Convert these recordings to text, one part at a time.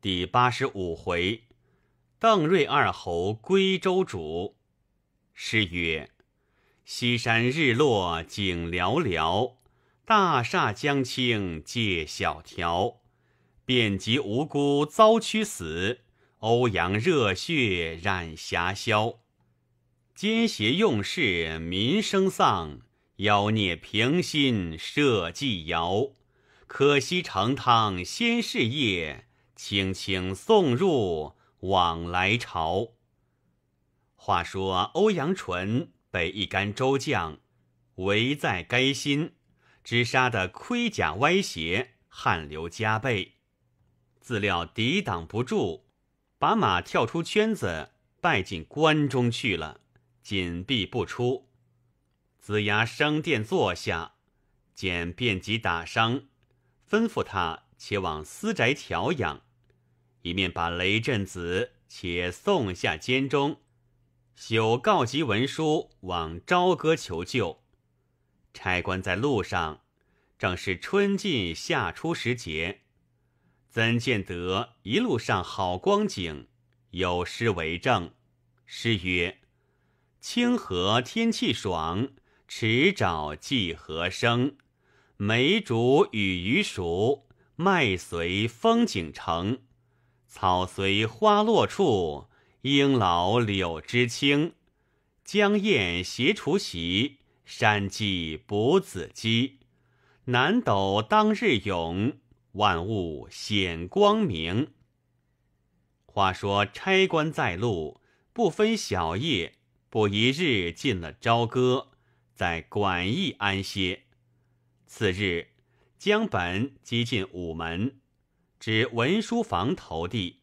第八十五回，邓瑞二侯归州主。诗曰：“西山日落景寥寥，大厦将倾借小条。遍及无辜遭屈死，欧阳热血染霞霄。奸邪用事民生丧，妖孽平心社稷摇。可惜成汤先事业。”轻轻送入往来朝。话说欧阳纯被一干周将围在垓心，只杀得盔甲歪斜，汗流浃背，自料抵挡不住，把马跳出圈子，败进关中去了，紧闭不出。子牙升殿坐下，见遍吉打伤，吩咐他且往私宅调养。一面把雷震子且送下监中，修告急文书往朝歌求救。差官在路上，正是春尽夏初时节，怎见得一路上好光景？有诗为证：诗曰：“清和天气爽，池沼际和声，梅竹雨鱼熟，麦穗风景成。”草随花落处，应老柳枝青。江燕携雏喜，山鸡哺子饥。南斗当日涌，万物显光明。话说差官在路，不分晓夜，不一日进了朝歌，在馆驿安歇。次日，江本即进午门。指文书房投递。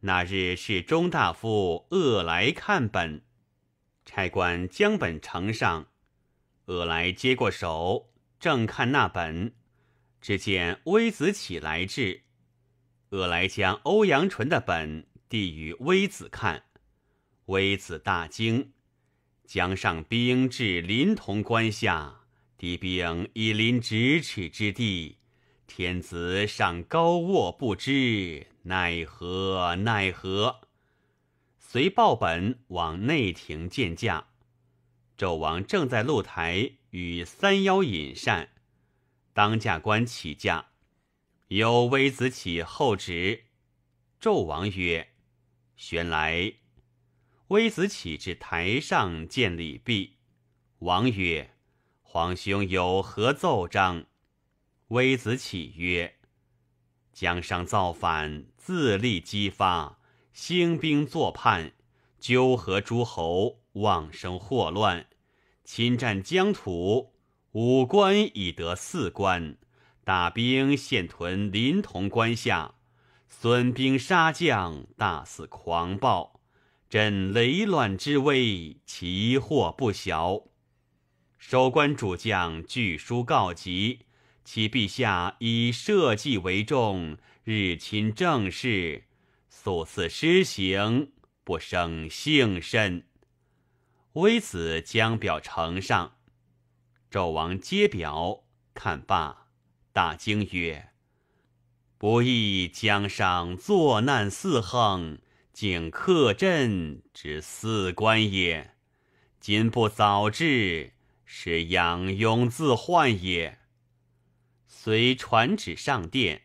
那日是钟大夫鄂来看本，差官将本呈上，鄂来接过手，正看那本，只见微子起来至，鄂来将欧阳纯的本递与微子看，微子大惊，江上兵至临潼关下，敌兵已临咫尺之地。天子尚高卧不知，奈何奈何！随报本往内廷见驾。纣王正在露台与三妖饮膳，当驾官起驾，有微子启候职。纣王曰：“玄来。”微子启至台上见礼毕。王曰：“皇兄有何奏章？”微子启曰：“江上造反，自立激发，兴兵作叛，纠合诸侯，妄生祸乱，侵占疆土，五关已得四关，大兵现屯临潼关下，损兵杀将，大肆狂暴，朕雷乱之危，其祸不小。守关主将据书告急。”其陛下以社稷为重，日亲政事，素次施行，不生幸甚。微子将表呈上，纣王接表看罢，大惊曰：“不意江上作难四横，竟克朕之四官也。今不早治，是仰庸自患也。”随传旨上殿，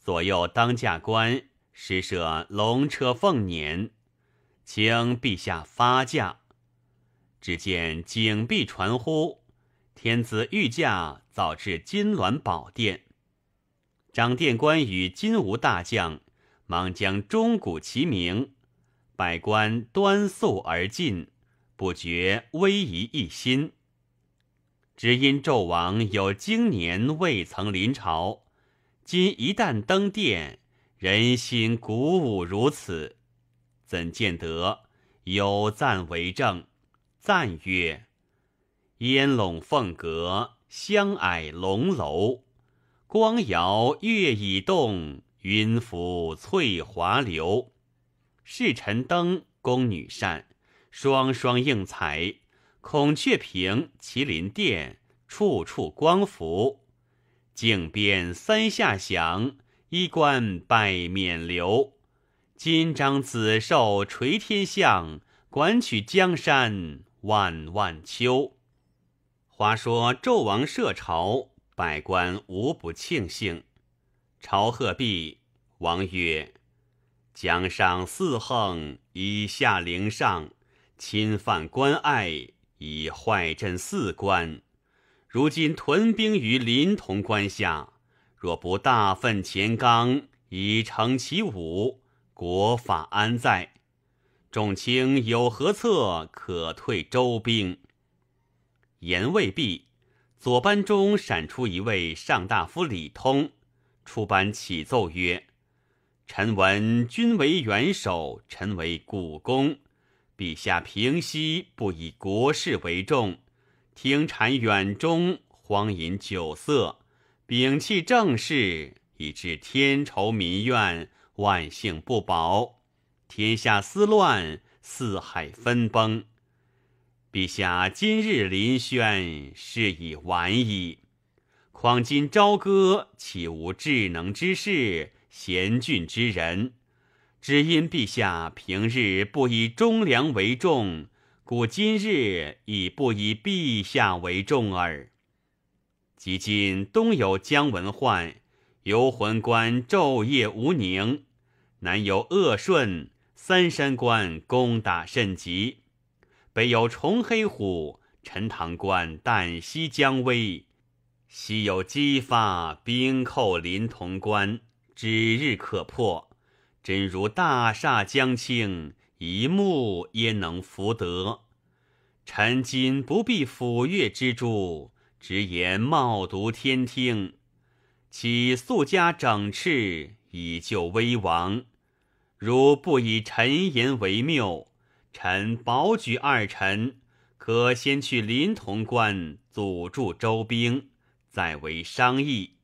左右当驾官施设龙车凤辇，请陛下发驾。只见景壁传呼，天子御驾早至金銮宝殿，掌殿官与金吾大将忙将钟鼓齐鸣，百官端肃而进，不觉威仪一心。只因纣王有经年未曾临朝，今一旦登殿，人心鼓舞如此，怎见得？有赞为证，赞曰：“烟笼凤阁，香霭龙楼。光摇月已动，云浮翠华流。侍臣登，宫女扇，双双映彩。”孔雀屏，麒麟殿，处处光福。井边三下降，衣冠百冕流。金章紫绶垂天象，管取江山万万秋。话说纣王设朝，百官无不庆幸。朝贺毕，王曰：“江上四横，以下陵上，侵犯关隘。”已坏朕四关，如今屯兵于临潼关下。若不大奋前刚，以成其武，国法安在？众卿有何策可退周兵？言未毕，左班中闪出一位上大夫李通，出班启奏曰：“臣闻君为元首，臣为股肱。”陛下平息，不以国事为重，听谗远中，荒淫酒色，摒弃政事，以致天仇民怨，万幸不保，天下思乱，四海分崩。陛下今日临轩，是已晚矣。况今朝歌，岂无智能之士、贤俊之人？只因陛下平日不以忠良为重，故今日已不以陛下为重耳。即今东有姜文焕，游魂关昼夜无宁；南有鄂顺，三山关攻打甚急；北有重黑虎，陈塘关旦夕将危；西有姬发，兵寇临潼关，指日可破。真如大厦将倾，一木焉能福得？臣今不必抚钺之诸，直言冒渎天听，其速加整饬，以救危亡。如不以臣言为谬，臣保举二臣，可先去临潼关阻住周兵，再为商议。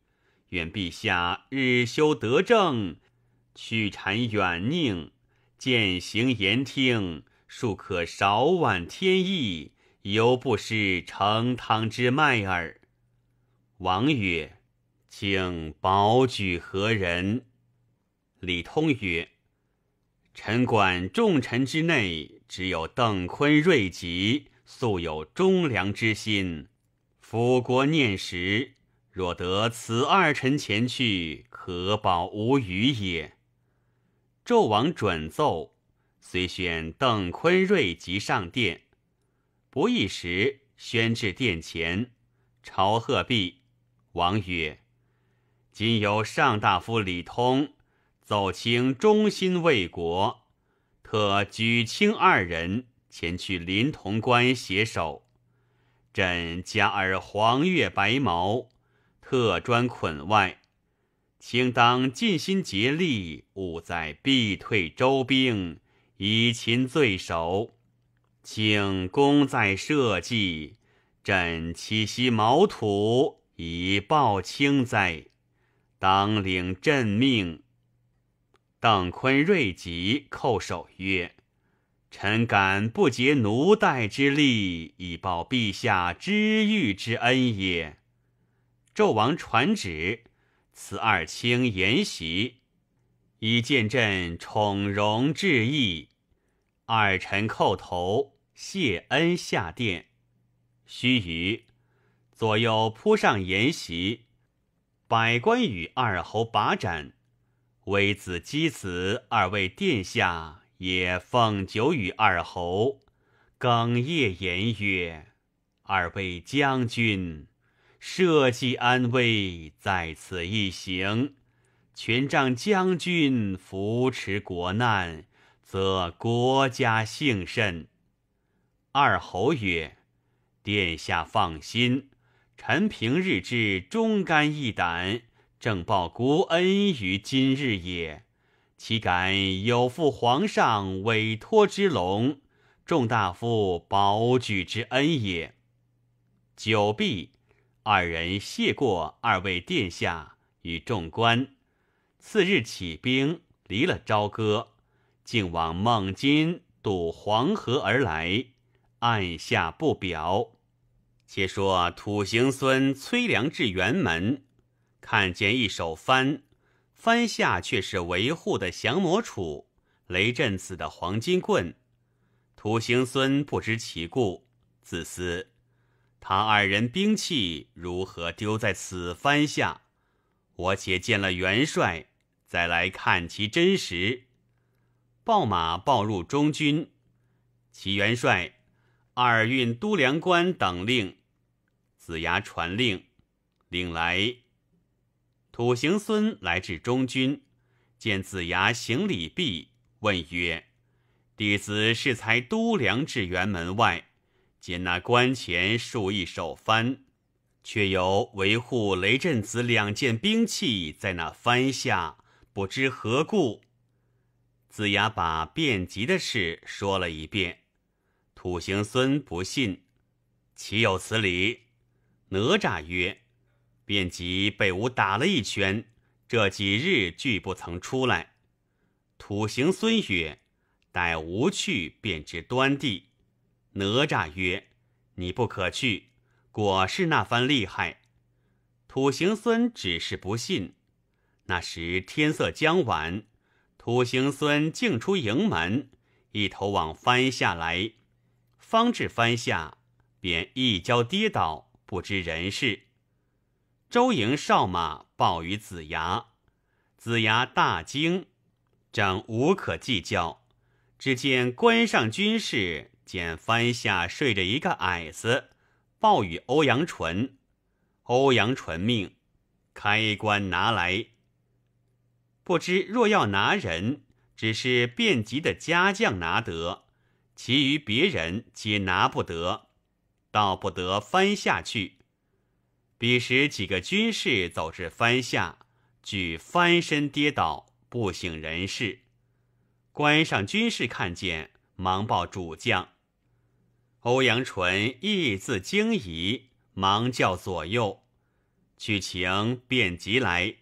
愿陛下日修德政。虚禅远宁，见行言听，数可少挽天意，犹不失成汤之脉耳。王曰：“请保举何人？”李通曰：“臣管众臣之内，只有邓坤、瑞吉，素有忠良之心，辅国念时。若得此二臣前去，可保无虞也。”纣王准奏，遂选邓坤瑞即上殿。不一时，宣至殿前，朝贺毕，王曰：“今有上大夫李通，奏请忠心为国，特举卿二人前去临潼关携手。朕加尔黄月白毛，特专捆外。”卿当尽心竭力，务在必退周兵，以擒罪首。请功在社稷，朕栖息谋土，以报卿哉。当领朕命。邓坤瑞吉叩首曰：“臣敢不竭奴待之力，以报陛下知遇之恩也。”纣王传旨。此二卿筵席，以见朕宠容致意。二臣叩头谢恩，下殿。须臾，左右铺上筵席，百官与二侯把盏。微子、姬子二位殿下也奉酒与二侯，哽咽言曰：“二位将军。”社稷安危在此一行，权仗将军扶持国难，则国家幸甚。二侯曰：“殿下放心，臣平日之忠肝义胆，正报国恩于今日也。岂敢有负皇上委托之隆，众大夫保举之恩也。”久毕。二人谢过二位殿下与众官，次日起兵离了朝歌，竟往孟津渡黄河而来，按下不表。且说土行孙催粮至辕门，看见一手帆，帆下却是维护的降魔杵，雷震子的黄金棍。土行孙不知其故，自私。他二人兵器如何丢在此番下？我且见了元帅，再来看其真实。报马报入中军，其元帅：二运都梁关等令。子牙传令，领来。土行孙来至中军，见子牙行礼毕，问曰：“弟子是才都梁至辕门外。”见那关前竖一手幡，却有维护雷震子两件兵器在那幡下，不知何故。子牙把变吉的事说了一遍，土行孙不信，岂有此理？哪吒曰：“变吉被吾打了一拳，这几日俱不曾出来。”土行孙曰：“待吾去便知端地哪吒曰：“你不可去，果是那番厉害。”土行孙只是不信。那时天色将晚，土行孙径出营门，一头往翻下来，方至翻下，便一跤跌倒，不知人事。周营哨马报与子牙，子牙大惊，正无可计较，只见关上军士。见翻下睡着一个矮子，报与欧阳纯。欧阳纯命开棺拿来。不知若要拿人，只是遍及的家将拿得，其余别人皆拿不得，到不得翻下去。彼时几个军士走至翻下，举翻身跌倒，不省人事。关上军士看见，忙报主将。欧阳淳意自惊疑，忙叫左右去请卞吉来。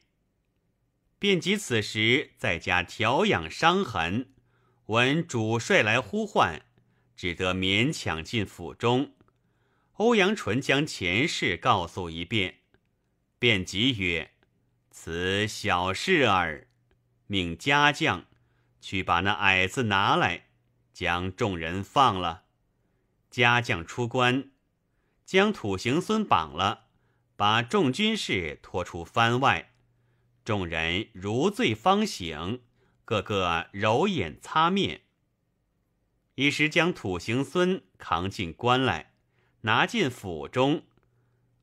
卞吉此时在家调养伤痕，闻主帅来呼唤，只得勉强进府中。欧阳淳将前事告诉一遍，卞吉曰：“此小事耳。”命家将去把那矮子拿来，将众人放了。家将出关，将土行孙绑了，把众军士拖出番外。众人如醉方醒，个个揉眼擦面。一时将土行孙扛进关来，拿进府中。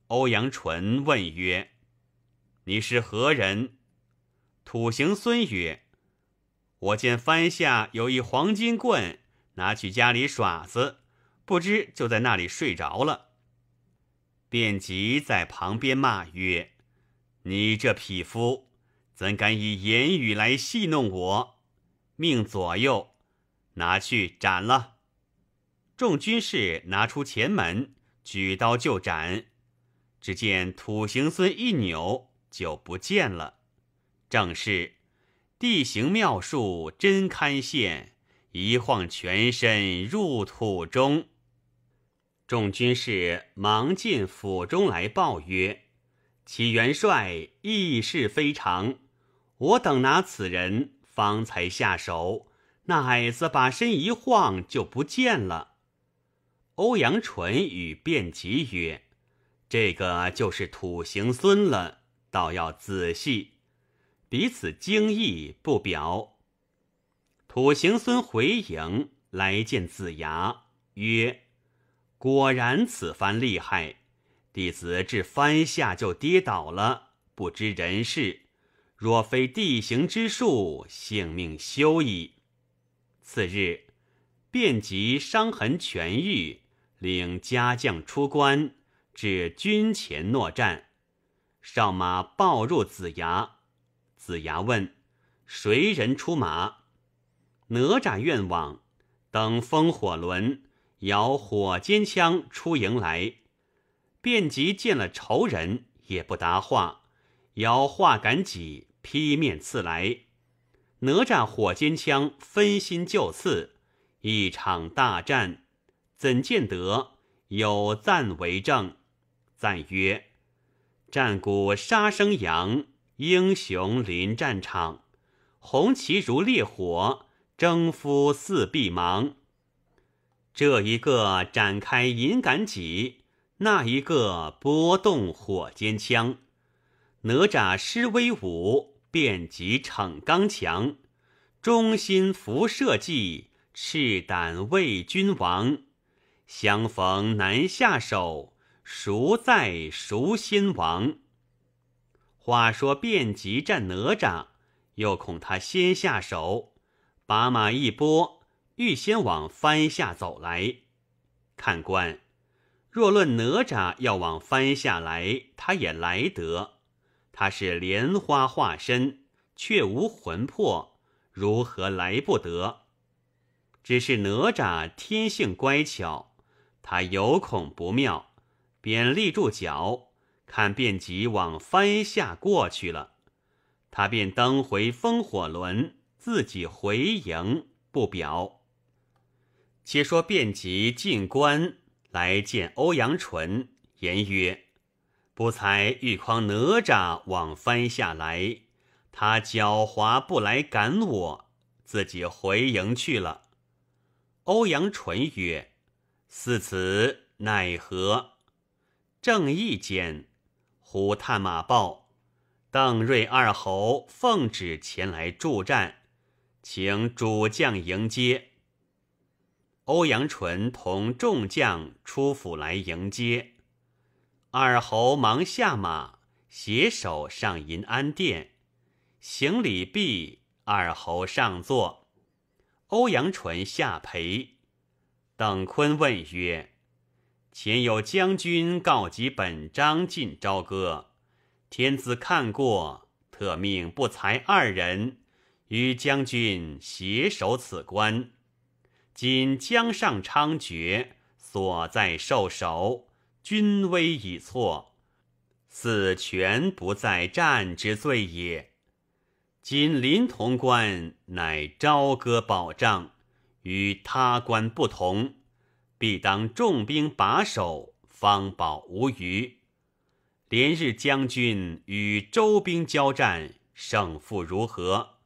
欧阳淳问曰：“你是何人？”土行孙曰：“我见番下有一黄金棍，拿去家里耍子。”不知就在那里睡着了，便即在旁边骂曰：“你这匹夫，怎敢以言语来戏弄我？命左右拿去斩了！”众军士拿出前门，举刀就斩，只见土行孙一扭就不见了。正是地形妙术真堪现，一晃全身入土中。众军士忙进府中来报曰：“启元帅，意事非常。我等拿此人，方才下手，那矮子把身一晃，就不见了。”欧阳纯与卞吉曰：“这个就是土行孙了，倒要仔细。彼此惊异不表。”土行孙回营来见子牙曰。果然此番厉害，弟子至番下就跌倒了，不知人事。若非地形之术，性命休矣。次日，遍及伤痕痊愈，领家将出关，至军前诺战。少马抱入子牙，子牙问：“谁人出马？”哪吒愿往，登风火轮。摇火尖枪出营来，便即见了仇人，也不答话。摇话杆戟劈面刺来，哪吒火尖枪分心就刺，一场大战，怎见得有赞为证？赞曰：战鼓杀声扬，英雄临战场，红旗如烈火，征夫四壁忙。这一个展开银杆戟，那一个拨动火尖枪。哪吒施威武，遍及逞刚强，忠心服社稷，赤胆为君王。相逢难下手，孰在孰心王？话说遍及战哪吒，又恐他先下手，把马一拨。预先往番下走来，看官，若论哪吒要往番下来，他也来得。他是莲花化身，却无魂魄，如何来不得？只是哪吒天性乖巧，他有恐不妙，便立住脚，看便即往番下过去了。他便登回风火轮，自己回营，不表。且说，遍即进关来见欧阳纯，言曰：“不才欲诓哪吒往翻下来，他狡猾不来赶我，自己回营去了。”欧阳纯曰：“似此奈何？”正义间，虎探马报：“邓瑞二侯奉旨前来助战，请主将迎接。”欧阳淳同众将出府来迎接，二侯忙下马，携手上银安殿，行礼毕，二侯上座，欧阳淳下陪。邓坤问曰：“前有将军告急本章进朝歌，天子看过，特命不才二人与将军携手此关。”今江上猖獗，所在受首，军威已挫，死全不在战之罪也。今临潼关乃朝歌保障，与他关不同，必当重兵把守，方保无虞。连日将军与周兵交战，胜负如何？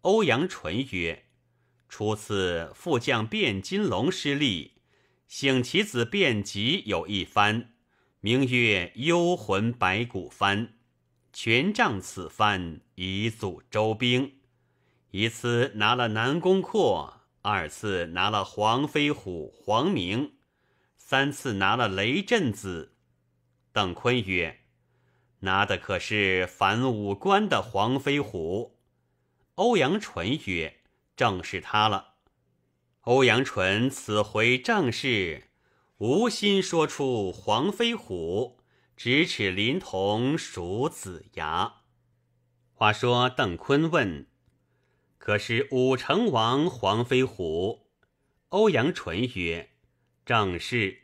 欧阳纯曰。初次副将卞金龙失利，醒其子卞吉有一番，名曰幽魂白骨幡，权仗此番以阻周兵。一次拿了南宫阔，二次拿了黄飞虎黄明，三次拿了雷震子。邓坤曰：“拿的可是凡五官的黄飞虎？”欧阳淳曰。正是他了。欧阳淳此回正是无心说出黄飞虎，咫尺临潼数子牙。话说邓坤问：“可是武成王黄飞虎？”欧阳淳曰：“正是。”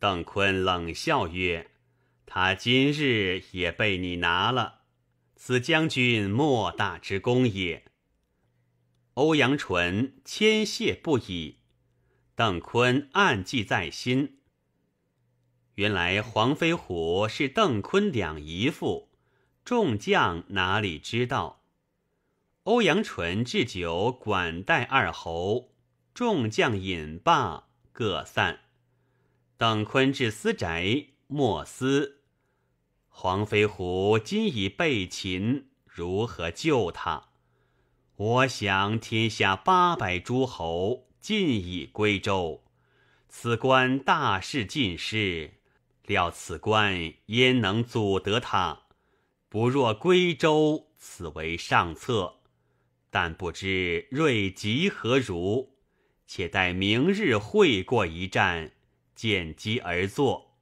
邓坤冷笑曰：“他今日也被你拿了，此将军莫大之功也。”欧阳淳谦谢不已，邓坤暗记在心。原来黄飞虎是邓坤两姨父，众将哪里知道？欧阳淳置酒管待二侯，众将饮罢各散。邓坤至私宅，莫思：黄飞虎今已被擒，如何救他？我想天下八百诸侯尽已归周，此关大事尽失。料此关，焉能阻得他？不若归周，此为上策。但不知瑞吉何如，且待明日会过一战，见机而作。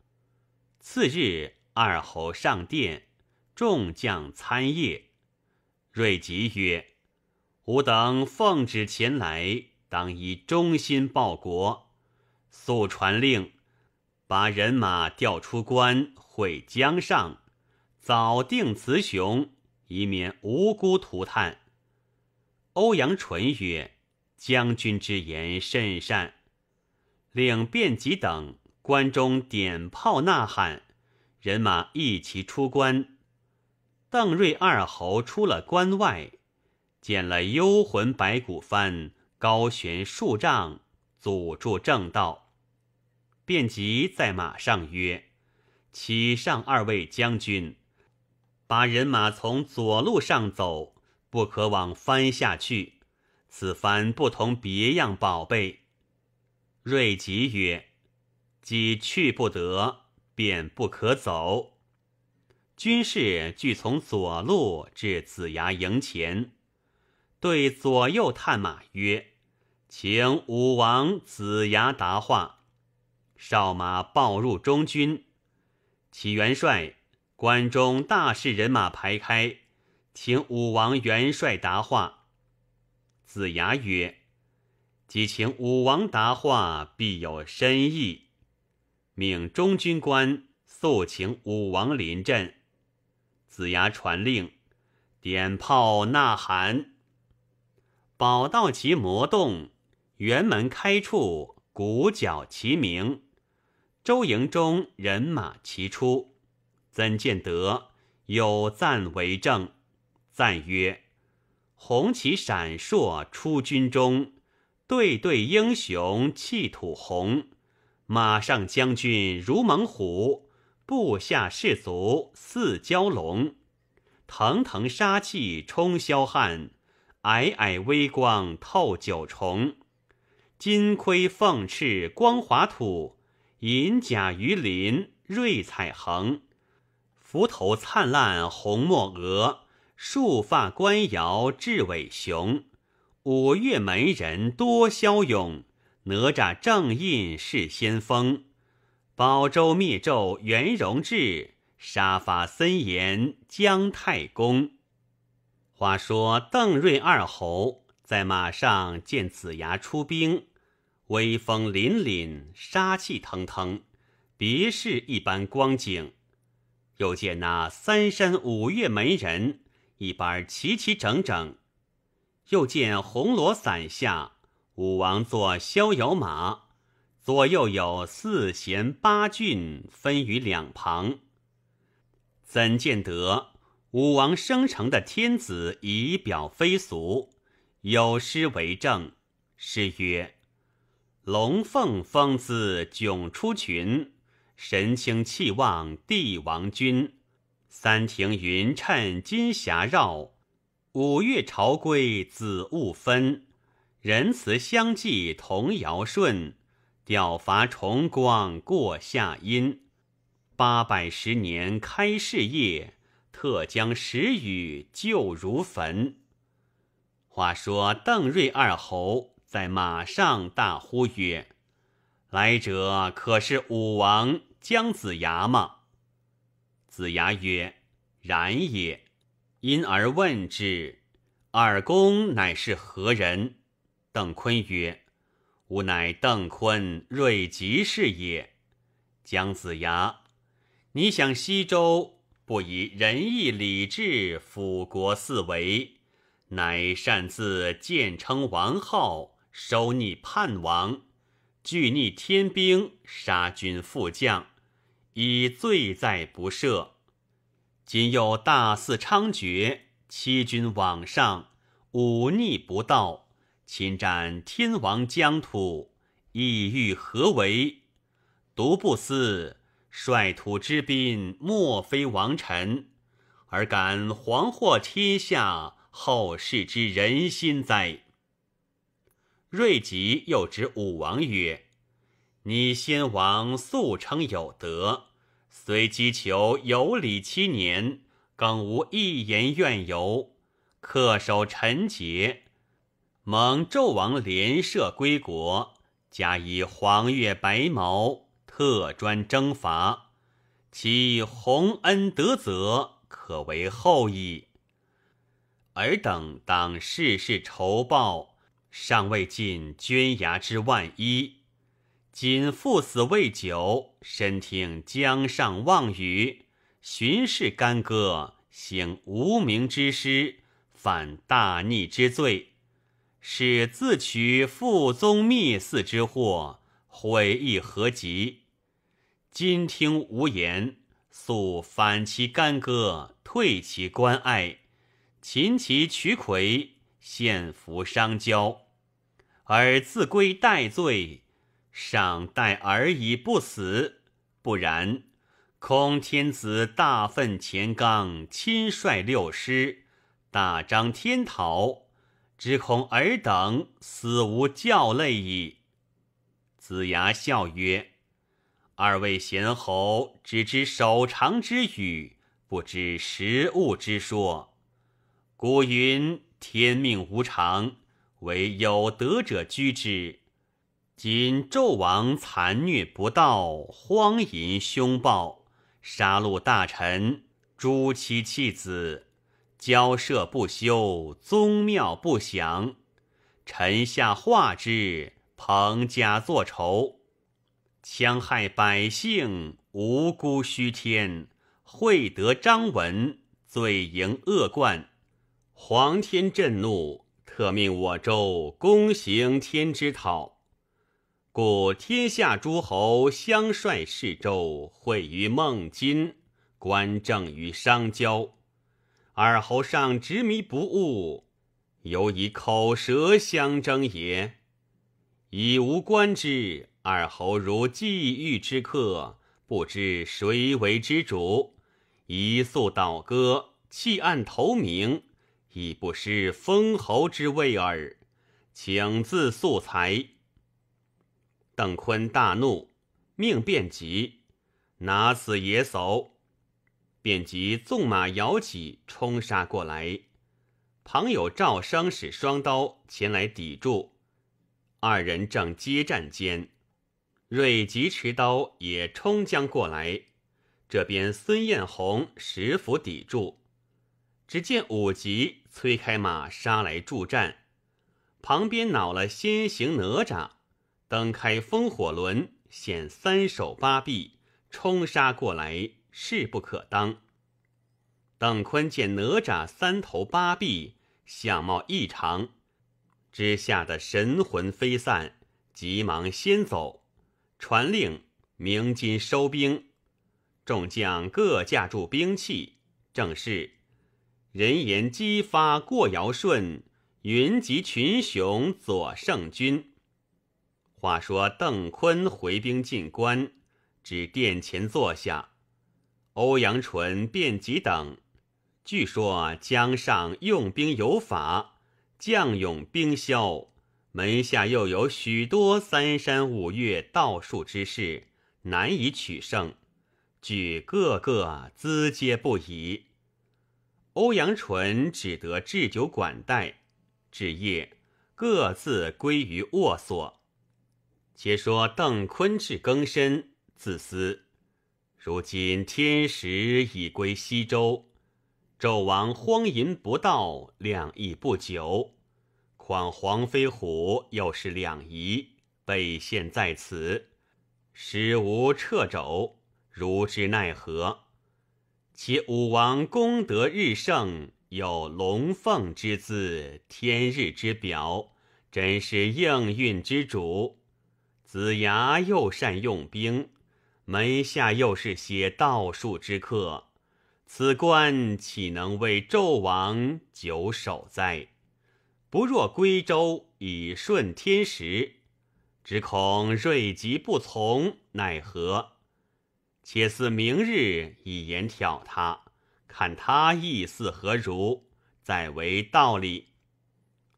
次日，二侯上殿，众将参谒。瑞吉曰。吾等奉旨前来，当以忠心报国。速传令，把人马调出关，会江上，早定雌雄，以免无辜涂炭。欧阳纯曰：“将军之言甚善。”令卞吉等关中点炮呐喊，人马一齐出关。邓瑞二侯出了关外。见了幽魂白骨幡高悬数丈，阻住正道，便即在马上曰：“启上二位将军，把人马从左路上走，不可往翻下去。此番不同别样宝贝。”瑞吉曰：“既去不得，便不可走。”军士俱从左路至子牙营前。对左右探马曰：“请武王子牙答话。”少马报入中军。启元帅，关中大事，人马排开，请武王元帅答话。子牙曰：“即请武王答话，必有深意。”命中军官速请武王临阵。子牙传令，点炮呐喊。宝道其魔洞，辕门开处，鼓角齐鸣。周营中人马齐出，曾见得有赞为证。赞曰：红旗闪烁出军中，对对英雄气吐红。马上将军如猛虎，部下士卒似蛟龙。腾腾杀气冲霄汉。皑皑微光透九重，金盔凤翅光华土，银甲鱼鳞瑞彩横，浮头灿烂红墨额，束发官窑雉尾雄。五岳门人多骁勇，哪吒正印是先锋，宝周灭纣元荣志，杀伐森严姜太公。话说邓瑞二侯在马上见子牙出兵，威风凛凛，杀气腾腾，别是一般光景。又见那三山五岳门人一般齐齐整整。又见红罗伞下武王坐逍遥马，左右有四贤八俊分于两旁。怎见得？武王生成的天子，仪表非俗，有诗为证。诗曰：“龙凤风姿迥出群，神清气旺帝王君。三庭云趁金霞绕，五岳朝归紫雾分。仁慈相继同尧舜，吊伐重光过夏殷。八百十年开事业。”特将石宇救如焚。话说邓瑞二侯在马上大呼曰：“来者可是武王姜子牙吗？”子牙曰：“然也。”因而问之：“二公乃是何人？”邓坤曰：“吾乃邓坤瑞吉士也。”姜子牙：“你想西周？”不以仁义礼智辅国四维，乃擅自建称王号，收逆叛王，拒逆天兵，杀君副将，以罪在不赦。今又大肆猖獗，欺君罔上，忤逆不道，侵占天王疆土，意欲何为？独不思？率土之滨，莫非王臣；而敢惶惑天下后世之人心哉？瑞吉又指武王曰：“你先王素称有德，虽击求有礼七年，更无一言怨尤，恪守臣节。蒙纣王连射归国，加以黄月白毛特专征伐，其洪恩德泽可为后矣。尔等当世事仇报，尚未尽君牙之万一。今父死未久，身听江上妄语，巡视干戈，行无名之师，犯大逆之罪，使自取父宗灭嗣之祸，悔意何及？今听无言，速反其干戈，退其关隘，擒其渠魁，献俘商交，尔自归待罪，尚待尔以不死；不然，恐天子大愤，乾纲亲率六师，大张天讨，只恐尔等死无教类矣。子牙笑曰。二位贤侯只知守长之语，不知时务之说。古云：“天命无常，唯有德者居之。”今纣王残虐不道，荒淫凶暴，杀戮大臣，诛妻弃子，交涉不休，宗庙不祥，臣下化之，朋家作仇。戕害百姓，无辜虚天，惠得张文，罪盈恶贯，皇天震怒，特命我周公行天之讨。故天下诸侯相率世州，会于孟津，观政于商郊。二侯尚执迷不悟，犹以口舌相争也，以无官之。二侯如际遇之客，不知谁为之主。一宿倒戈，弃暗投明，已不失封侯之位耳。请自素才。邓坤大怒，命卞吉拿死野叟。便即纵马摇戟冲杀过来，旁有赵生使双刀前来抵住，二人正接战间。瑞吉持刀也冲将过来，这边孙艳红十斧抵住。只见武吉催开马杀来助战，旁边恼了先行哪吒，蹬开风火轮，显三手八臂冲杀过来，势不可当。邓坤见哪吒三头八臂，相貌异常，只吓得神魂飞散，急忙先走。传令，鸣金收兵。众将各架住兵器。正是人言姬发过尧舜，云集群雄左圣君。话说邓坤回兵进关，指殿前坐下。欧阳淳便吉等。据说江上用兵有法，将勇兵消，门下又有许多三山五岳道术之士，难以取胜，俱个个资皆不移。欧阳淳只得置酒管待，至夜各自归于卧所。且说邓坤至更深，自私。如今天时已归西周，纣王荒淫不道，两亦不久。况黄飞虎又是两仪被陷在此，实无掣肘，如之奈何？且武王功德日盛，有龙凤之姿，天日之表，真是应运之主。子牙又善用兵，门下又是些道术之客，此官岂能为纣王久守哉？不若归州以顺天时，只恐瑞吉不从，奈何？且似明日以言挑他，看他意似何如，再为道理。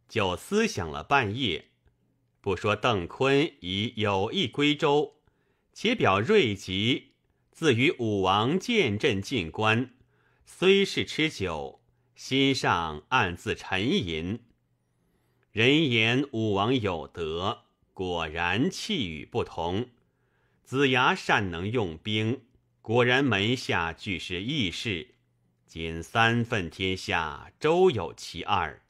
就思想了半夜，不说邓坤已有意归州，且表瑞吉自与武王见阵进关，虽是吃酒，心上暗自沉吟。人言武王有德，果然气宇不同；子牙善能用兵，果然门下俱是义士。今三分天下，周有其二，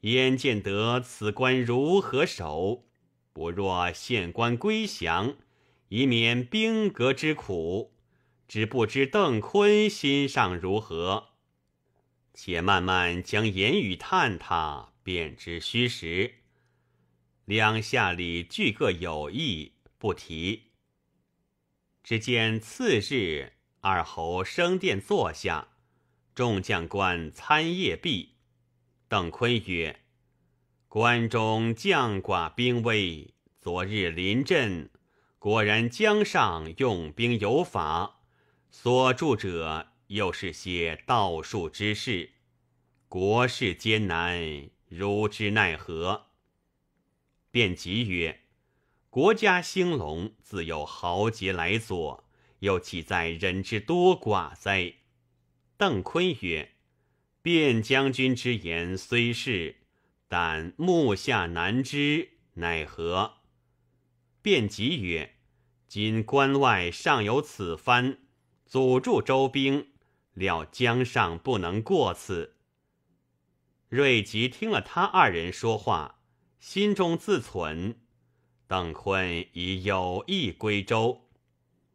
焉见得此关如何守？不若献关归降，以免兵革之苦。只不知邓坤心上如何？且慢慢将言语探他。便知虚实，两下里俱各有意，不提。只见次日，二侯升殿坐下，众将官参谒毕。邓坤曰：“关中将寡兵危，昨日临阵，果然江上用兵有法。所助者又是些道术之士，国事艰难。”如之奈何？卞吉曰：“国家兴隆，自有豪杰来佐，又岂在人之多寡哉？”邓坤曰：“卞将军之言虽是，但目下难知，奈何？”卞吉曰：“今关外尚有此番，阻住周兵，料江上不能过此。”瑞吉听了他二人说话，心中自忖：邓坤已有意归州。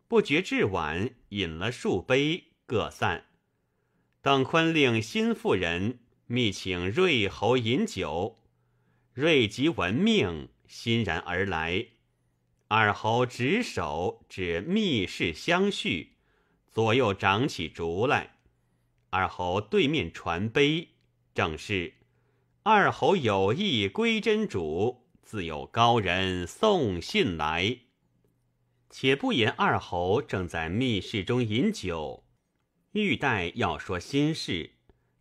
不觉至晚，饮了数杯，各散。邓坤令心腹人密请瑞侯饮酒。瑞吉闻命，欣然而来。二侯执手，指密室相续，左右长起烛来。二侯对面传杯。正是二侯有意归真主，自有高人送信来。且不言二侯正在密室中饮酒，欲待要说心事，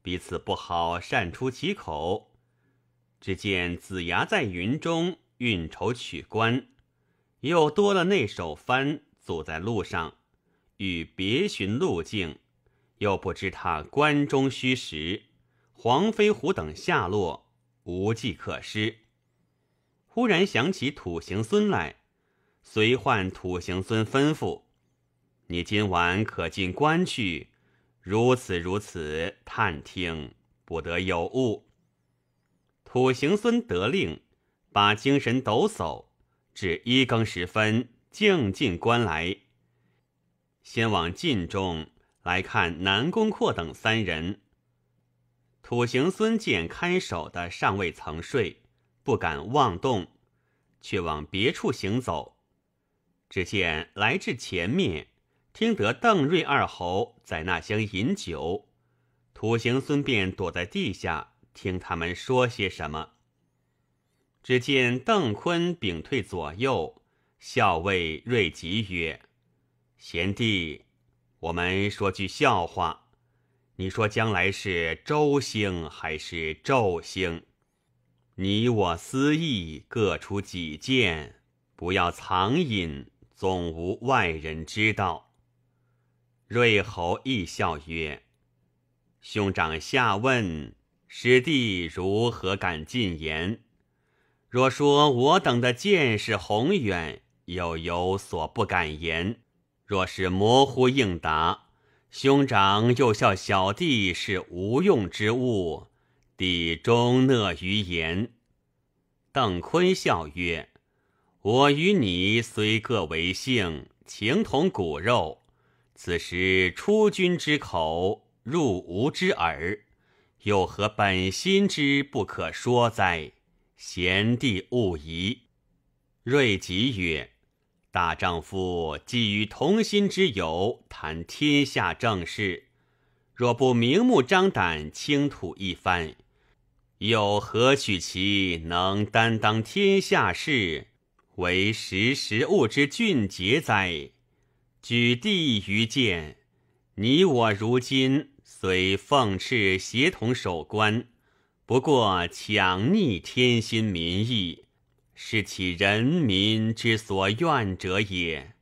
彼此不好善出其口。只见子牙在云中运筹取关，又多了那首帆走在路上，欲别寻路径，又不知他关中虚实。黄飞虎等下落无计可施，忽然想起土行孙来，遂唤土行孙吩咐：“你今晚可进关去，如此如此，探听不得有误。”土行孙得令，把精神抖擞，至一更时分，静进关来，先往禁中来看南宫阔等三人。土行孙见看守的尚未曾睡，不敢妄动，却往别处行走。只见来至前面，听得邓瑞二侯在那厢饮酒，土行孙便躲在地下听他们说些什么。只见邓坤屏退左右，校尉瑞吉曰：“贤弟，我们说句笑话。”你说将来是周兴还是纣兴？你我私议，各出己见，不要藏隐，总无外人知道。瑞侯亦笑曰：“兄长下问，师弟如何敢进言？若说我等的见识宏远，又有所不敢言；若是模糊应答。”兄长又笑小弟是无用之物，弟终讷于言。邓坤笑曰：“我与你虽各为姓，情同骨肉。此时出君之口，入吾之耳，又何本心之不可说哉？贤弟勿疑。”瑞吉曰。大丈夫既与同心之友谈天下政事，若不明目张胆倾吐一番，又何许其能担当天下事，为识时务之俊杰哉？举地于见，你我如今虽奉敕协同守关，不过强逆天心民意。是其人民之所愿者也。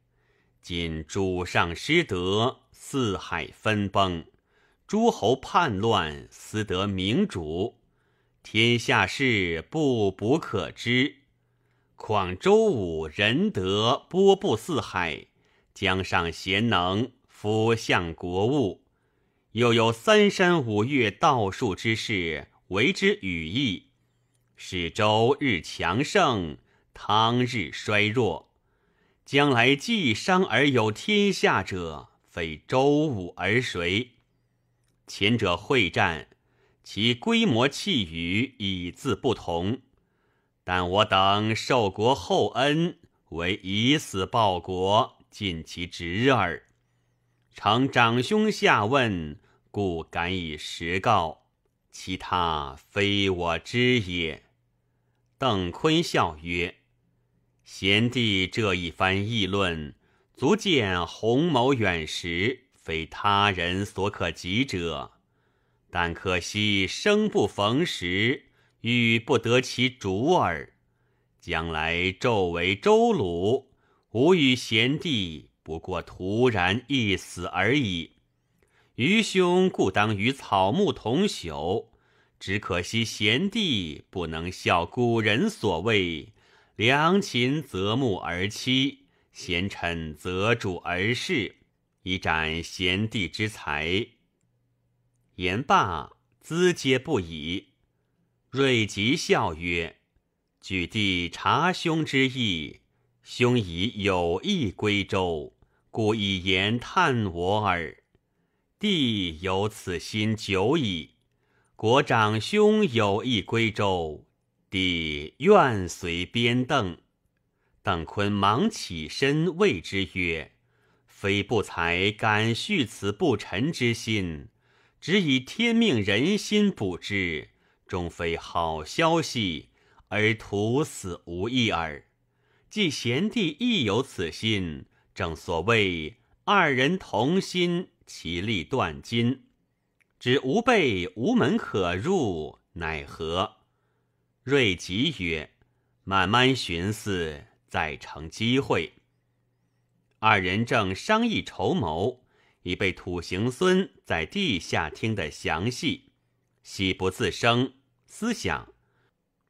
今主上失德，四海分崩，诸侯叛乱，私得明主。天下事不不可知，况周武仁德，播布四海，江上贤能，辅相国务，又有三山五岳道术之士为之羽翼。使周日强盛，汤日衰弱。将来继商而有天下者，非周武而谁？前者会战，其规模气宇已自不同。但我等受国厚恩，为以死报国，尽其职耳。常长兄下问，故敢以实告。其他非我知也。邓坤笑曰：“贤弟这一番议论，足见鸿谋远识，非他人所可及者。但可惜生不逢时，遇不得其主耳。将来骤为周鲁，吾与贤弟不过徒然一死而已。愚兄故当与草木同朽。”只可惜贤弟不能效古人所谓“良禽择木而栖，贤臣择主而事”，以展贤弟之才。言罢，咨嗟不已。瑞吉笑曰：“举弟察兄之意，兄已有意归周，故以言叹我耳。弟有此心久矣。”国长兄有意归州，弟愿随边邓。邓坤忙起身谓之曰：“非不才，敢续此不臣之心，只以天命人心不知，终非好消息，而徒死无益耳。既贤弟亦有此心，正所谓二人同心，其利断金。”只吾辈无门可入，奈何？瑞吉曰：“慢慢寻思，再成机会。”二人正商议筹谋，已被土行孙在地下听得详细，喜不自生，思想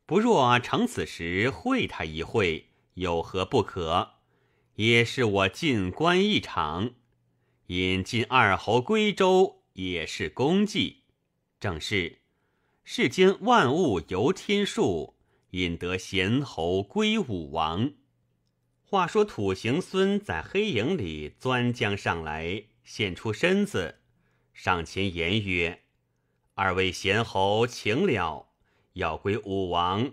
不若乘此时会他一会，有何不可？也是我进关一场，引进二侯归州。也是功绩，正是世间万物由天数，引得贤侯归武王。话说土行孙在黑影里钻将上来，现出身子，上前言曰：“二位贤侯，请了，要归武王，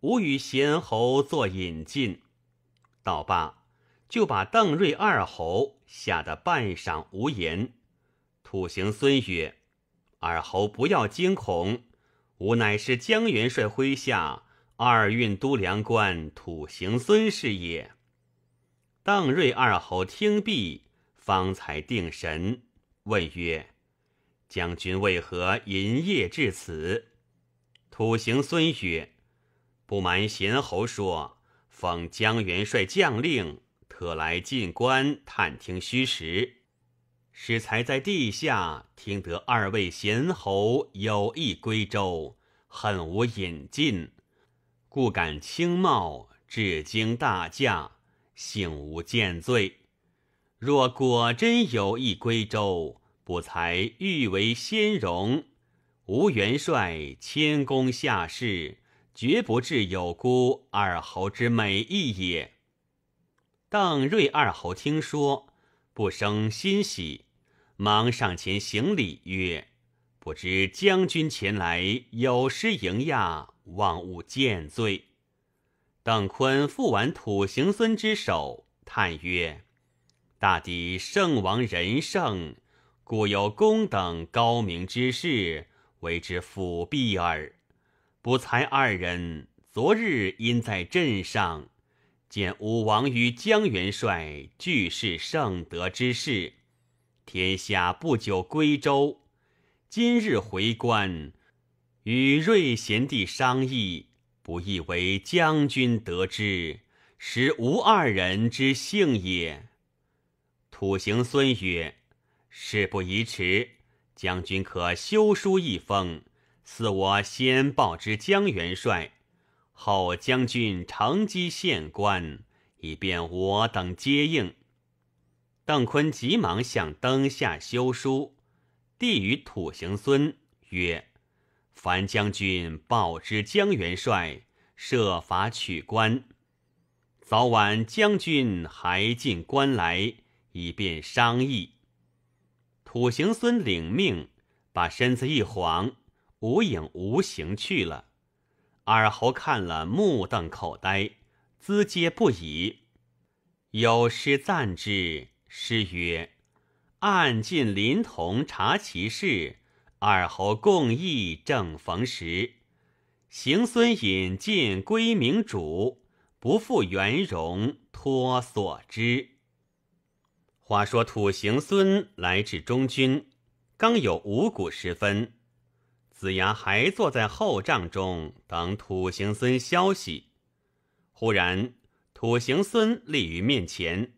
吾与贤侯做引进。”道罢，就把邓瑞二侯吓得半晌无言。土行孙曰：“尔侯不要惊恐，吾乃是江元帅麾下二运都粮官土行孙是也。”邓瑞二侯听毕，方才定神，问曰：“将军为何夤夜至此？”土行孙曰：“不瞒贤侯说，奉江元帅将令，特来进关探听虚实。”使才在地下听得二位贤侯有意归州，恨无引进，故敢轻冒至今大驾，幸无见罪。若果真有意归州，不才欲为先荣。吴元帅谦恭下士，绝不至有辜二侯之美意也。邓瑞二侯听说。不生欣喜，忙上前行礼曰：“不知将军前来，有失迎迓，望勿见罪。”邓坤复完土行孙之手，叹曰：“大抵圣王仁圣，故有公等高明之士为之辅弼耳。不才二人，昨日因在镇上。”见武王与江元帅俱是圣德之士，天下不久归周。今日回关，与瑞贤帝商议，不亦为将军得知，实吾二人之幸也。土行孙曰：“事不宜迟，将军可修书一封，赐我先报之江元帅。”后将军乘机献关，以便我等接应。邓坤急忙向灯下修书，递与土行孙曰：“凡将军报知江元帅，设法取关。早晚将军还进关来，以便商议。”土行孙领命，把身子一晃，无影无形去了。耳侯看了，目瞪口呆，咨嗟不已。有诗赞之，诗曰：“暗尽临潼查其事，尔侯共议正逢时。行孙引进归明主，不负元戎托所知。”话说土行孙来至中军，刚有五谷时分。子牙还坐在后帐中等土行孙消息，忽然土行孙立于面前，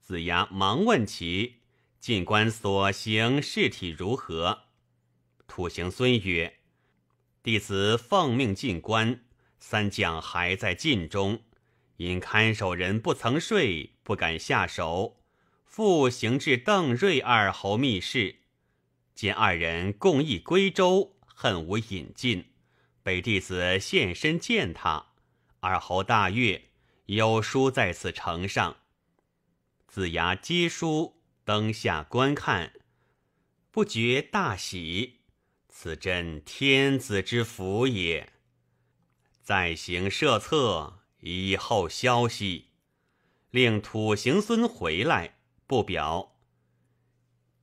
子牙忙问其进关所行事体如何。土行孙曰：“弟子奉命进关，三将还在晋中，因看守人不曾睡，不敢下手，复行至邓瑞二侯密室，见二人共议归州。”恨无引进，被弟子现身见他。二侯大悦，有书在此呈上。子牙接书，灯下观看，不觉大喜。此真天子之福也。再行设策，以后消息，令土行孙回来，不表。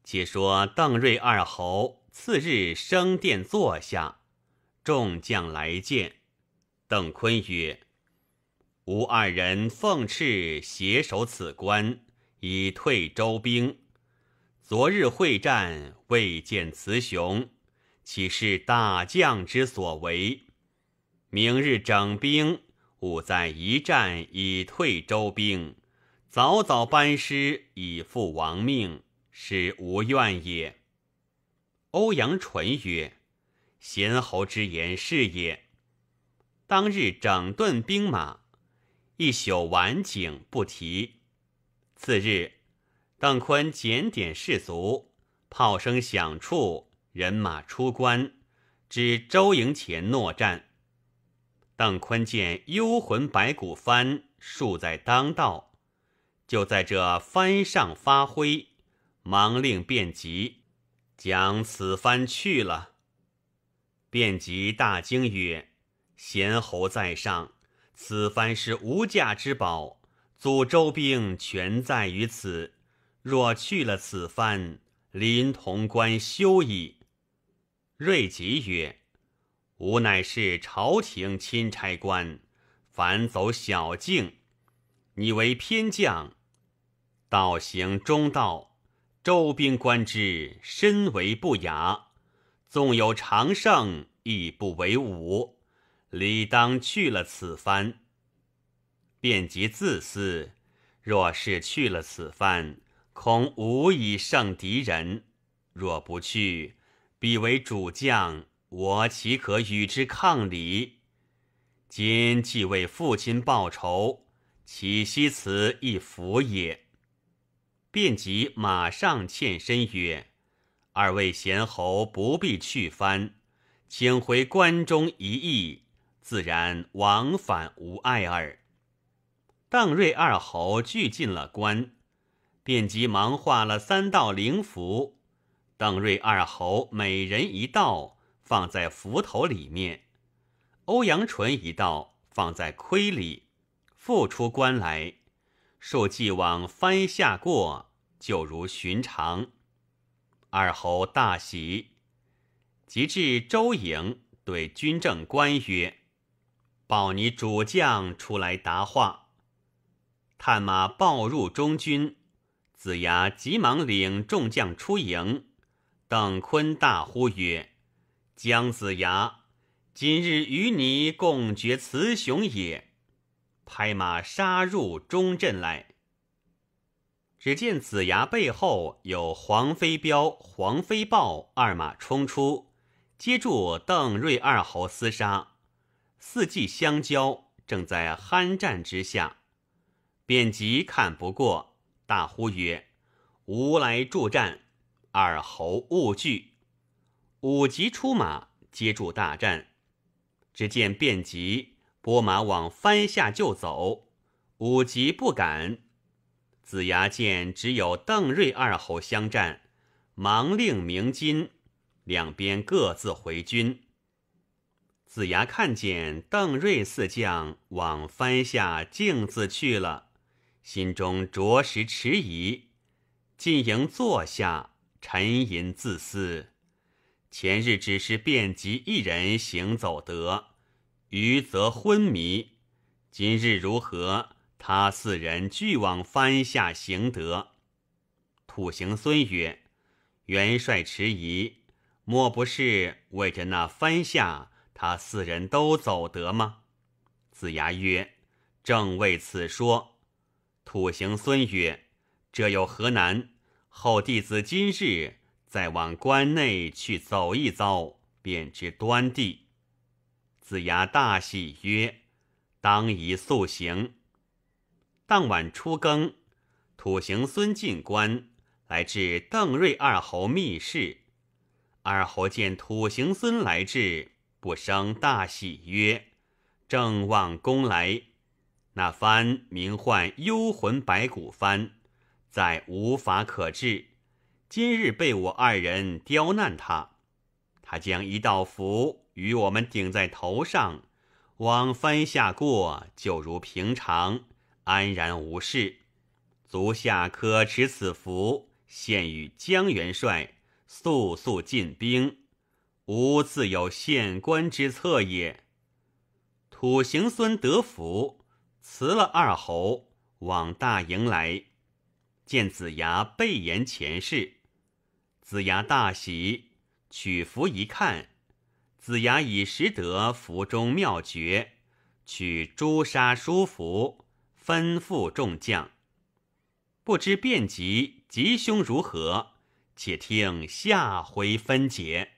且说邓瑞二侯。次日升殿坐下，众将来见。邓坤曰：“吾二人奉敕携守此关，以退周兵。昨日会战未见雌雄，岂是大将之所为？明日整兵，吾在一战以退周兵。早早班师，以赴王命，是吾愿也。”欧阳纯曰：“贤侯之言是也。当日整顿兵马，一宿完景不提。次日，邓坤检点士卒，炮声响处，人马出关，至周营前搦战。邓坤见幽魂白骨幡竖在当道，就在这幡上发挥，忙令便急。”将此番去了，便即大惊曰：“贤侯在上，此番是无价之宝，祖周兵全在于此。若去了此番，临潼关休矣。”瑞吉曰：“吾乃是朝廷钦差官，凡走小径，你为偏将，道行中道。”周兵观之，身为不雅；纵有常胜，亦不为武。理当去了此番，便即自私，若是去了此番，恐无以胜敌人；若不去，必为主将，我岂可与之抗礼？今既为父亲报仇，岂惜此一福也？便即马上欠身曰：“二位贤侯不必去翻，请回关中一役，自然往返无碍耳。”邓瑞二侯俱进了关，便即忙画了三道灵符，邓瑞二侯每人一道放在符头里面，欧阳纯一道放在盔里，复出关来。恕既往翻下过，就如寻常。二侯大喜，即至周营，对军政官曰：“报你主将出来答话。”探马报入中军，子牙急忙领众将出营。邓坤大呼曰：“姜子牙，今日与你共决雌雄也。”拍马杀入中阵来。只见子牙背后有黄飞镖、黄飞豹二马冲出，接住邓瑞二侯厮杀，四骑相交，正在酣战之下，卞吉看不过，大呼曰：“吾来助战，二侯勿惧。”五级出马接住大战。只见卞吉。拨马往番下就走，武吉不敢。子牙见只有邓瑞二侯相战，忙令鸣金，两边各自回军。子牙看见邓瑞四将往番下径自去了，心中着实迟疑，进营坐下，沉吟自思：前日只是便即一人行走得。余则昏迷，今日如何？他四人俱往番下行得。土行孙曰：“元帅迟疑，莫不是为着那番下，他四人都走得吗？”子牙曰：“正为此说。”土行孙曰：“这有何难？后弟子今日再往关内去走一遭，便知端地。”子牙大喜，曰：“当宜速行。”当晚初更，土行孙进关，来至邓瑞二侯密室。二侯见土行孙来至，不生大喜，曰：“正望公来。那番名唤幽魂白骨幡，在无法可治。今日被我二人刁难他，他将一道符。”与我们顶在头上，往翻下过，就如平常，安然无事。足下可持此符，献与江元帅，速速进兵。吾自有献官之策也。土行孙得福，辞了二侯，往大营来，见子牙背言前世。子牙大喜，取符一看。子牙已识得符中妙诀，取朱砂书符，吩咐众将。不知变吉吉凶如何？且听下回分解。